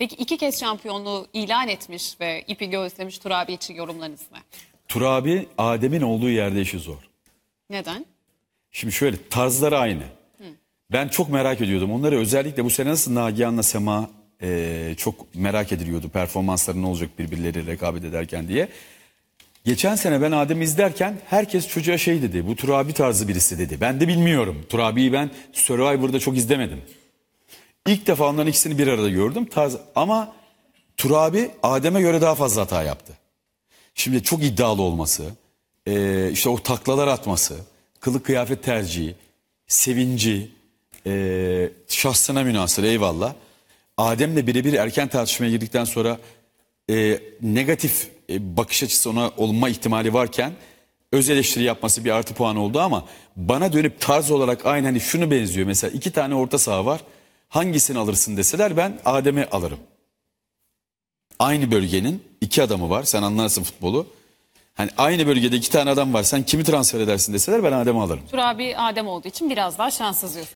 Peki iki kez şampiyonluğu ilan etmiş ve ipi göğüslemiş Turabi için yorumlarınız ne? Turabi Adem'in olduğu yerde işi zor. Neden? Şimdi şöyle tarzları aynı. Hı. Ben çok merak ediyordum onları özellikle bu sene nasıl Nagihan'la Sema e, çok merak ediliyordu performansları ne olacak birbirleriyle rekabet ederken diye. Geçen sene ben Adem'i izlerken herkes çocuğa şey dedi bu Turabi tarzı birisi dedi. Ben de bilmiyorum Turabi'yi ben Survivor'da çok izlemedim. İlk defa onların ikisini bir arada gördüm. Taz ama Turabi Adem'e göre daha fazla hata yaptı. Şimdi çok iddialı olması, e, işte o taklalar atması, kılık kıyafet tercihi, sevinci, e, şahsına münasır eyvallah. Adem'le birebir erken tartışmaya girdikten sonra e, negatif e, bakış açısı ona olma ihtimali varken öz eleştiri yapması bir artı puan oldu ama bana dönüp tarz olarak aynı hani şunu benziyor. Mesela iki tane orta saha var hangisini alırsın deseler ben Adem'i alırım. Aynı bölgenin iki adamı var. Sen anlarsın futbolu. Hani aynı bölgede iki tane adam var. Sen kimi transfer edersin deseler ben Adem'i alırım. abi Adem olduğu için biraz daha şanssız